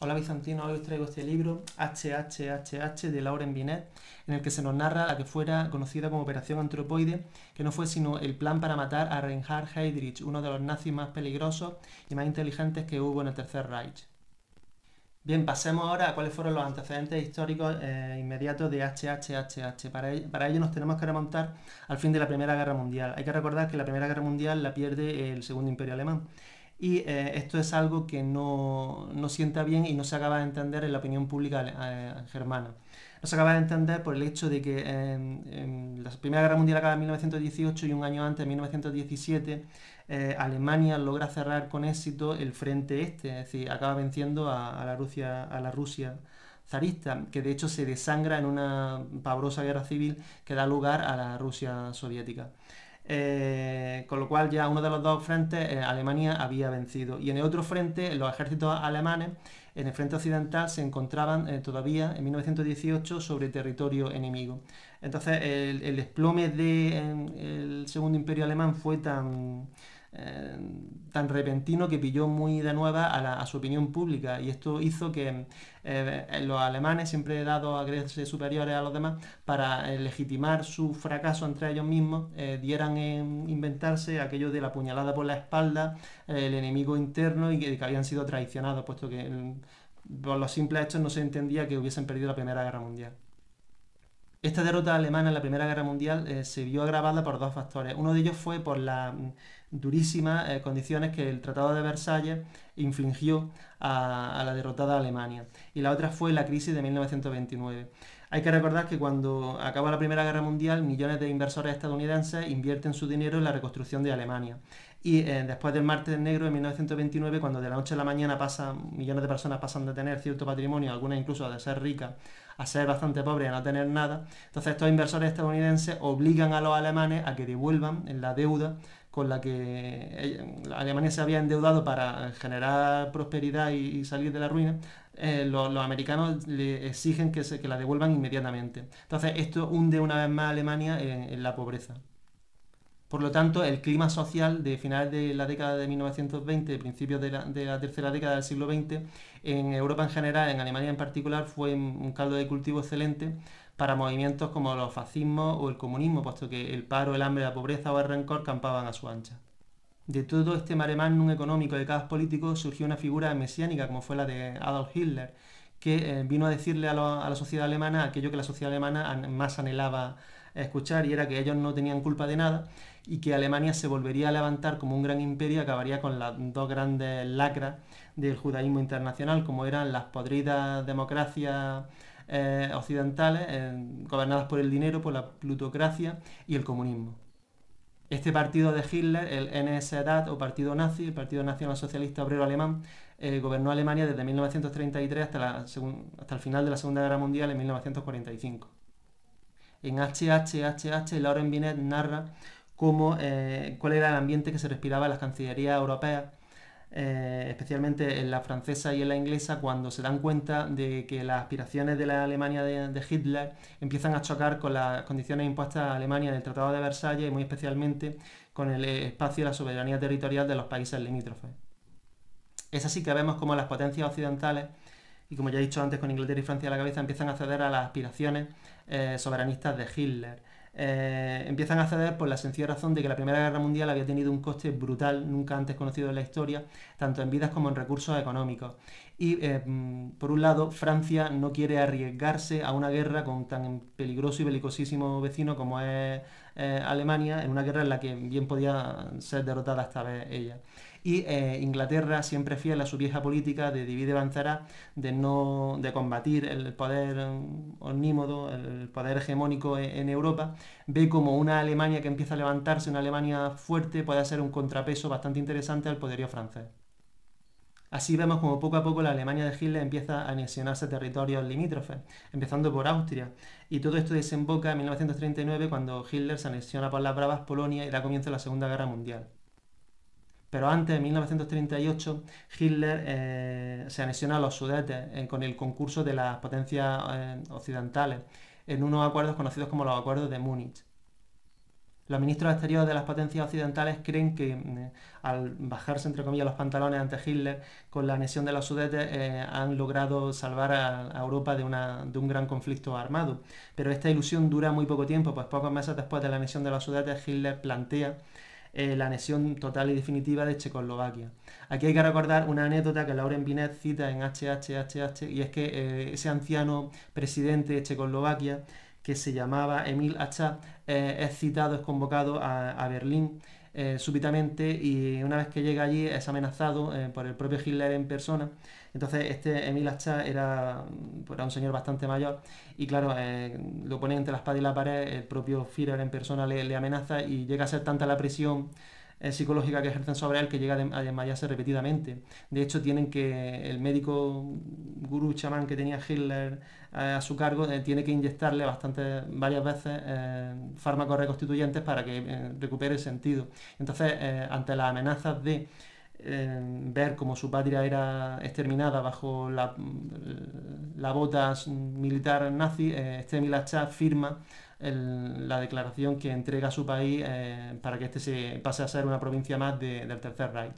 Hola Bizantino, hoy os traigo este libro, HHHH, de Lauren Binet, en el que se nos narra la que fuera conocida como Operación Antropoide, que no fue sino el plan para matar a Reinhard Heydrich, uno de los nazis más peligrosos y más inteligentes que hubo en el Tercer Reich. Bien, pasemos ahora a cuáles fueron los antecedentes históricos eh, inmediatos de HHHH. E-, para ello nos tenemos que remontar al fin de la Primera Guerra Mundial. Hay que recordar que la Primera Guerra Mundial la pierde el Segundo Imperio Alemán y eh, esto es algo que no, sienta bien y no se acaba de entender en la opinión pública eh, germana. No se acaba de entender por el hecho de que eh, en la Primera Guerra Mundial acaba en 1918 y un año antes, en 1917, Alemania logra cerrar con éxito el frente este, es decir, acaba venciendo a, la Rusia, a la Rusia zarista, que de hecho se desangra en una pavorosa guerra civil que da lugar a la Rusia soviética. Eh, con lo cual ya uno de los dos frentes, eh, Alemania había vencido. Y en el otro frente, los ejércitos alemanes, en el frente occidental, se encontraban eh, todavía en 1918 sobre territorio enemigo. Entonces el, desplome del segundo imperio alemán fue tan... tan repentino que pilló muy de nueva a, su opinión pública y esto hizo que eh, eh, los alemanes siempre dado a creerse superiores a los demás, para eh, legitimar su fracaso entre ellos mismos, dieran en inventarse aquello de la puñalada por la espalda, el enemigo interno y que habían sido traicionados, puesto que mm, por los simples hechos no se entendía que hubiesen perdido la Primera Guerra Mundial. Esta derrota alemana en la Primera Guerra Mundial eh, se vio agravada por dos factores. Uno de ellos fue por las mm, durísimas eh, condiciones que el Tratado de Versalles infligió a, la derrotada Alemania. Y la otra fue la crisis de 1929. Hay que recordar que cuando acaba la Primera Guerra Mundial, millones de inversores estadounidenses invierten su dinero en la reconstrucción de Alemania. Y eh, después del martes negro de 1929, cuando de la noche a la mañana pasan, millones de personas pasan de tener cierto patrimonio, algunas incluso de ser ricas, a ser bastante pobre y a no tener nada. Entonces estos inversores estadounidenses obligan a los alemanes a que devuelvan la deuda con la que eh, Alemania se había endeudado para generar prosperidad y, salir de la ruina, eh, los, americanos le exigen que, se, la devuelvan inmediatamente. Entonces esto hunde una vez más a Alemania en la pobreza. Por lo tanto, el clima social de finales de la década de 1920, principios de la, tercera década del siglo XX, en Europa en general, en Alemania en particular, fue un caldo de cultivo excelente para movimientos como los fascismos o el comunismo, puesto que el paro, el hambre, la pobreza o el rencor campaban a su ancha. De todo este mare económico económico de caos político surgió una figura mesiánica como fue la de Adolf Hitler, que eh, vino a decirle a, la sociedad alemana aquello que la sociedad alemana más anhelaba escuchar y era que ellos no tenían culpa de nada y que Alemania se volvería a levantar como un gran imperio y acabaría con las dos grandes lacras del judaísmo internacional como eran las podridas democracias eh, occidentales eh, gobernadas por el dinero, por la plutocracia y el comunismo. Este partido de Hitler, el NSDAT o Partido Nazi, el Partido Nacional Socialista Obrero Alemán, eh, gobernó Alemania desde 1933 hasta, la, el final de la Segunda Guerra Mundial en 1945. En HHHH, Lauren Binet narra cómo, eh, cuál era el ambiente que se respiraba en las cancillerías europeas, eh, especialmente en la francesa y en la inglesa, cuando se dan cuenta de que las aspiraciones de la Alemania de, Hitler empiezan a chocar con las condiciones impuestas a Alemania en el Tratado de Versalles y muy especialmente con el espacio y la soberanía territorial de los países limítrofes. Es así que vemos como las potencias occidentales, y como ya he dicho antes con Inglaterra y Francia a la cabeza, empiezan a ceder a las aspiraciones eh, soberanistas de Hitler. Eh, empiezan a ceder por la sencilla razón de que la Primera Guerra Mundial había tenido un coste brutal nunca antes conocido en la historia, tanto en vidas como en recursos económicos. Y eh, mm, por un lado, Francia no quiere arriesgarse a una guerra con tan peligroso y belicosísimo vecino como es Alemania, en una guerra en la que bien podía ser derrotada esta vez ella y eh, Inglaterra siempre fiel a su vieja política de divide avanzará, de no de combatir el poder omnímodo, el poder hegemónico e-, en, Europa, ve como una Alemania que empieza a levantarse, una Alemania fuerte, puede ser un contrapeso bastante interesante al poderío francés. Así vemos como poco a poco la Alemania de Hitler empieza a anexionarse territorios limítrofes, empezando por Austria. Y todo esto desemboca en 1939 cuando Hitler se anexiona por las bravas Polonia y da comienzo a la Segunda Guerra Mundial. Pero antes, en 1938, Hitler eh, se anexiona a los Sudetes eh, con el concurso de las potencias eh, occidentales en unos acuerdos conocidos como los Acuerdos de Múnich. Los ministros exteriores de las potencias occidentales creen que mm, al bajarse, entre comillas, los pantalones ante Hitler con la anexión de los Sudetes han logrado salvar a, Europa de, de, un gran conflicto armado. Pero esta ilusión dura muy poco tiempo, pues pocos meses después de la anexión de los Sudetes Hitler plantea eh, la anexión total y definitiva de Checoslovaquia. Aquí hay que recordar una anécdota que Lauren Binet cita en HHHH, y es que eh, ese anciano presidente de Checoslovaquia, que se llamaba Emil Hacha eh, es citado, es convocado a Berlín eh, súbitamente y una vez que llega allí es amenazado eh, por el propio Hitler en persona. Entonces este Emil Achá era, pues, un señor bastante mayor y claro, eh, lo ponen entre la espada y la pared, el propio Führer en persona le, le, amenaza y llega a ser tanta la presión eh, psicológica que ejercen sobre él que llega a desmayarse repetidamente. De hecho, tienen que, el médico gurú chamán que tenía Hitler eh, a su cargo, eh, tiene que inyectarle bastante, varias veces fármacos reconstituyentes para que recupere el sentido. Entonces, ante las amenazas de ver cómo su patria era exterminada bajo la, la bota militar nazi, este Milachá firma la declaración que entrega su país eh, para que este se pase a ser una provincia más del Tercer Reich.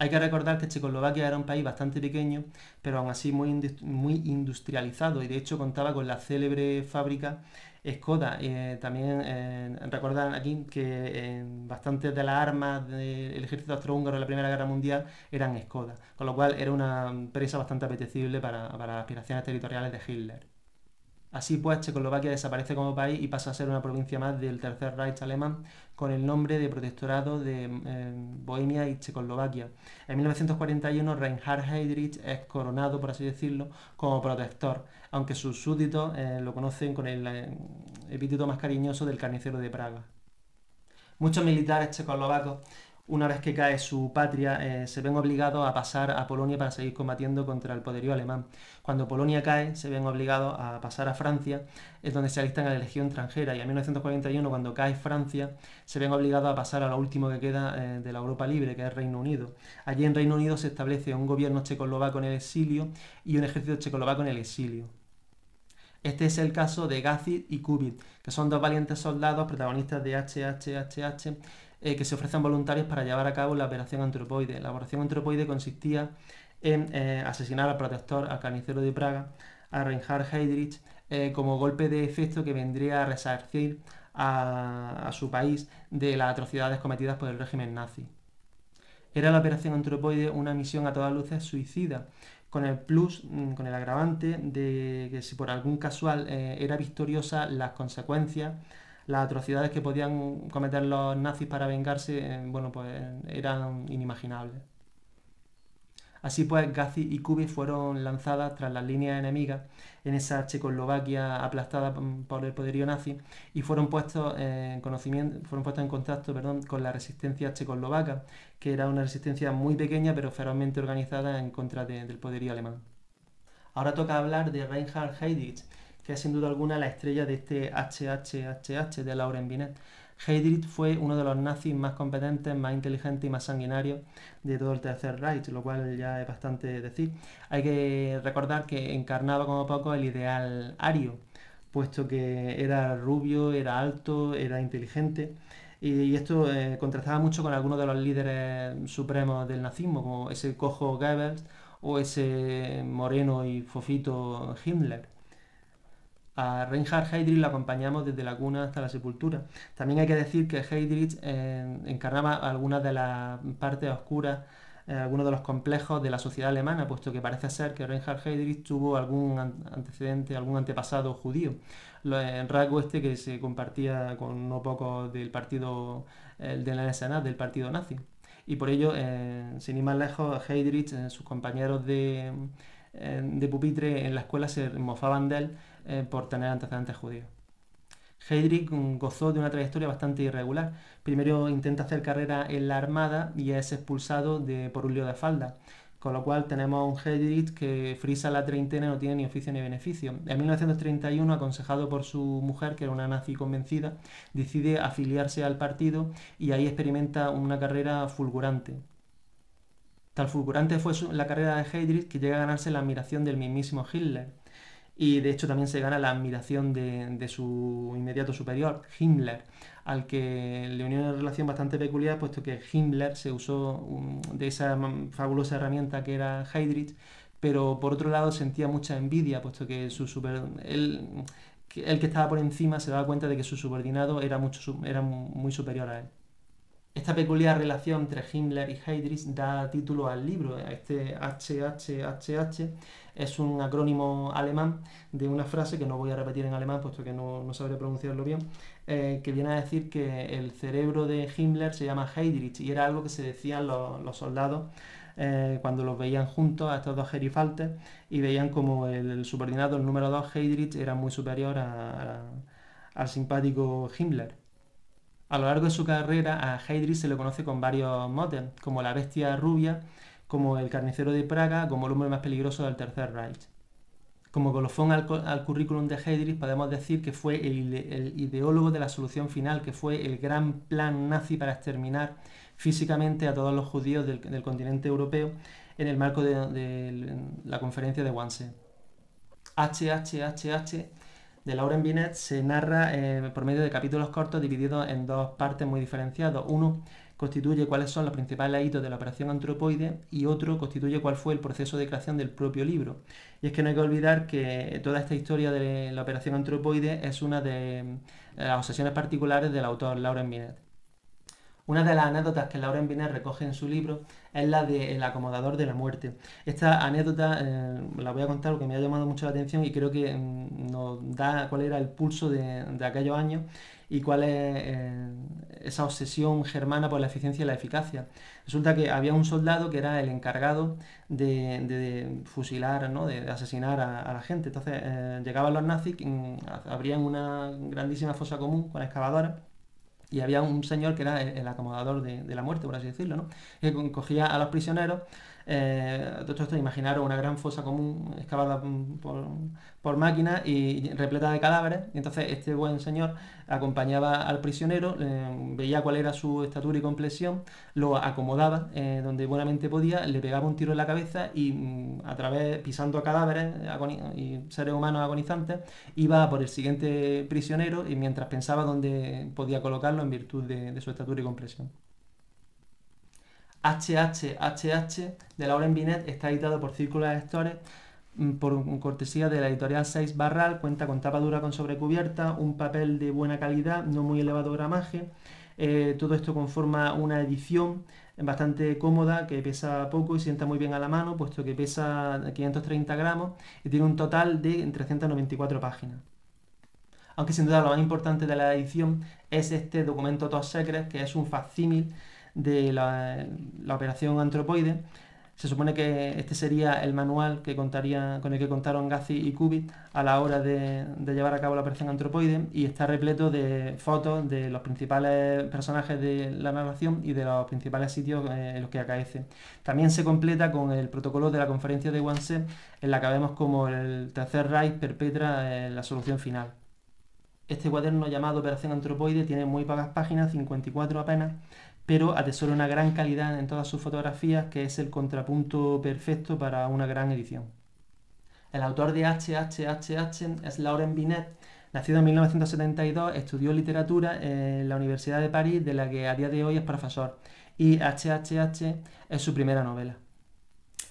Hay que recordar que Checoslovaquia era un país bastante pequeño, pero aún así muy, muy industrializado y de hecho contaba con la célebre fábrica Skoda. Eh, también eh, recordar aquí que bastantes de las armas del ejército austrohúngaro de la Primera Guerra Mundial eran Skoda, con lo cual era una empresa bastante apetecible para, para aspiraciones territoriales de Hitler. Así pues, Checoslovaquia desaparece como país y pasa a ser una provincia más del Tercer Reich alemán con el nombre de Protectorado de eh, Bohemia y Checoslovaquia. En 1941 Reinhard Heydrich es coronado, por así decirlo, como protector, aunque sus súbditos eh, lo conocen con el eh, epíteto más cariñoso del carnicero de Praga. Muchos militares checoslovacos una vez que cae su patria, eh, se ven obligados a pasar a Polonia para seguir combatiendo contra el poderío alemán. Cuando Polonia cae, se ven obligados a pasar a Francia, es donde se alistan a la Legión extranjera. Y en 1941, cuando cae Francia, se ven obligados a pasar a lo último que queda eh, de la Europa libre, que es Reino Unido. Allí en Reino Unido se establece un gobierno checoslovaco en el exilio y un ejército checoslovaco en el exilio. Este es el caso de Gazit y Kubit, que son dos valientes soldados protagonistas de HHHH eh, que se ofrecen voluntarios para llevar a cabo la operación antropoide. La operación antropoide consistía en eh, asesinar al protector, al carnicero de Praga, a Reinhard Heydrich, eh, como golpe de efecto que vendría a resarcir a, su país de las atrocidades cometidas por el régimen nazi. Era la operación antropoide una misión a todas luces suicida, con el plus, mm, con el agravante de que si por algún casual era victoriosa, las consecuencias las atrocidades que podían cometer los nazis para vengarse, eh, bueno, pues eran inimaginables. Así pues, Gazi y Kubi fueron lanzadas tras las líneas enemigas en esa Checoslovaquia aplastada por el poderío nazi y fueron puestos en, conocimiento, fueron puestos en contacto perdón, con la resistencia checoslovaca, que era una resistencia muy pequeña pero ferozmente organizada en contra del poderío alemán. Ahora toca hablar de Reinhard Heydrich, que es sin duda alguna la estrella de este HHHH de Lauren Binet. Heydrich fue uno de los nazis más competentes, más inteligentes y más sanguinarios de todo el Tercer Reich, lo cual ya es bastante decir. Hay que recordar que encarnaba como poco el ideal ario, puesto que era rubio, era alto, era inteligente. Y, esto eh, contrastaba mucho con algunos de los líderes supremos del nazismo, como ese cojo Goebbels o ese moreno y fofito Himmler. A Reinhard Heydrich lo acompañamos desde la cuna hasta la sepultura. También hay que decir que Heydrich eh, encarnaba algunas de las partes oscuras, eh, algunos de los complejos de la sociedad alemana, puesto que parece ser que Reinhard Heydrich tuvo algún antecedente, algún antepasado judío. En eh, rasgo este que se compartía con no pocos del partido de la del partido nazi. Y por ello, sin ir más lejos, Heydrich, sus compañeros de, de pupitre en la escuela se mofaban de él eh, por tener antecedentes judíos. Heydrich gozó de una trayectoria bastante irregular. Primero intenta hacer carrera en la Armada y es expulsado por un lío de falda. Con lo cual tenemos a un Heydrich que frisa la treintena y no tiene ni oficio ni beneficio. En 1931, aconsejado por su mujer, que era una nazi convencida, decide afiliarse al partido y ahí experimenta una carrera fulgurante. Tal fulgurante fue la carrera de Heydrich que llega a ganarse la admiración del mismísimo Hitler y de hecho también se gana la admiración de, su inmediato superior, Himmler, al que le unió una relación bastante peculiar, puesto que Himmler se usó mm, de esa fabulosa herramienta que era Heydrich, pero por otro lado sentía mucha envidia, puesto que su él, el que estaba por encima se daba cuenta de que su subordinado era, mucho, era muy superior a él. Esta peculiar relación entre Himmler y Heydrich da título al libro. Este HHHH es un acrónimo alemán de una frase que no voy a repetir en alemán, puesto que no, sabré pronunciarlo bien, eh, que viene a decir que el cerebro de Himmler se llama Heydrich y era algo que se decían los, soldados eh, cuando los veían juntos a estos dos gerifaltes y veían como el, subordinado, el número 2, Heydrich, era muy superior al simpático Himmler. A lo largo de su carrera, a Heydrich se le conoce con varios motes, como la bestia rubia, como el carnicero de Praga, como el hombre más peligroso del Tercer Reich. Como colofón al, currículum de Heydrich, podemos decir que fue el, ideólogo de la solución final, que fue el gran plan nazi para exterminar físicamente a todos los judíos del, continente europeo en el marco de, la conferencia de Wannsee. H de Lauren Binet se narra eh, por medio de capítulos cortos divididos en dos partes muy diferenciadas. Uno constituye cuáles son los principales hitos de la operación antropoide y otro constituye cuál fue el proceso de creación del propio libro. Y es que no hay que olvidar que toda esta historia de la operación antropoide es una de eh, las obsesiones particulares del autor Lauren Binet. Una de las anécdotas que Lauren Binet recoge en su libro es la del acomodador de la muerte. Esta anécdota eh, la voy a contar porque me ha llamado mucho la atención y creo que mm, nos da cuál era el pulso de, aquellos años y cuál es eh, esa obsesión germana por la eficiencia y la eficacia. Resulta que había un soldado que era el encargado de, fusilar, ¿no? de, asesinar a, la gente. Entonces eh, llegaban los nazis, mm, abrían una grandísima fosa común con excavadoras y había un señor que era el acomodador de, la muerte, por así decirlo, ¿no? que cogía a los prisioneros, eh, imaginaros una gran fosa común excavada por, máquinas y repleta de cadáveres. entonces este buen señor acompañaba al prisionero, eh, veía cuál era su estatura y complexión, lo acomodaba eh, donde buenamente podía, le pegaba un tiro en la cabeza y mm, a través, pisando cadáveres y seres humanos agonizantes, iba por el siguiente prisionero y mientras pensaba dónde podía colocarlo en virtud de, de su estatura y complexión. HHHH de Lauren Binet está editado por Círculo de lectores mm, por cortesía de la editorial 6 Barral, cuenta con tapa dura con sobrecubierta, un papel de buena calidad, no muy elevado gramaje. Eh, todo esto conforma una edición bastante cómoda que pesa poco y sienta muy bien a la mano, puesto que pesa 530 gramos y tiene un total de 394 páginas. Aunque sin duda lo más importante de la edición es este documento Top Secret, que es un facsímil de la, operación Antropoide. Se supone que este sería el manual que con el que contaron Gazi y Kubit a la hora de, llevar a cabo la operación Antropoide y está repleto de fotos de los principales personajes de la narración y de los principales sitios eh, en los que acaece. También se completa con el protocolo de la conferencia de Wannsee en la que vemos como el Tercer Reich perpetra eh, la solución final. Este cuaderno llamado Operación Antropoide tiene muy pocas páginas, 54 apenas, pero atesora una gran calidad en todas sus fotografías que es el contrapunto perfecto para una gran edición. El autor de HHH es Lauren Binet, nacido en 1972, estudió literatura en la Universidad de París, de la que a día de hoy es profesor, y HHH es su primera novela.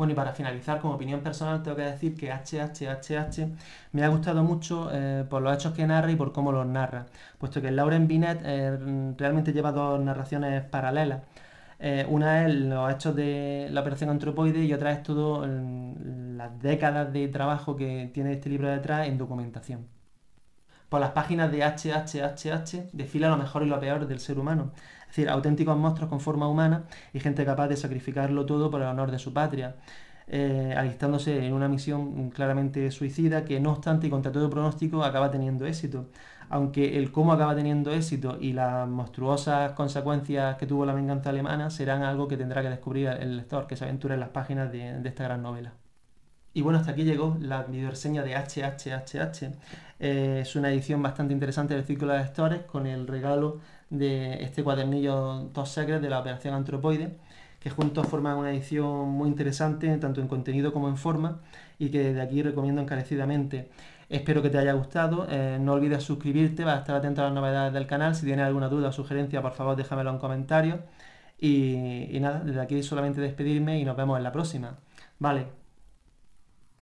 Bueno, y para finalizar, como opinión personal, tengo que decir que HHHH me ha gustado mucho eh, por los hechos que narra y por cómo los narra, puesto que Lauren Binet eh, realmente lleva dos narraciones paralelas. Eh, una es los hechos de la operación antropoide y otra es todo mm, las décadas de trabajo que tiene este libro detrás en documentación por las páginas de HHHH desfila lo mejor y lo peor del ser humano. Es decir, auténticos monstruos con forma humana y gente capaz de sacrificarlo todo por el honor de su patria. Eh, alistándose en una misión claramente suicida que no obstante y contra todo pronóstico acaba teniendo éxito. Aunque el cómo acaba teniendo éxito y las monstruosas consecuencias que tuvo la venganza alemana serán algo que tendrá que descubrir el lector que se aventura en las páginas de esta gran novela. Y bueno, hasta aquí llegó la videoreseña de HHHH. Eh, es una edición bastante interesante del Círculo de actores con el regalo de este cuadernillo Top Secret de la Operación Antropoide, que juntos forman una edición muy interesante, tanto en contenido como en forma, y que de aquí recomiendo encarecidamente. Espero que te haya gustado. Eh, no olvides suscribirte a estar atento a las novedades del canal. Si tienes alguna duda o sugerencia, por favor déjamelo en comentarios. Y, y nada, desde aquí solamente despedirme y nos vemos en la próxima. Vale,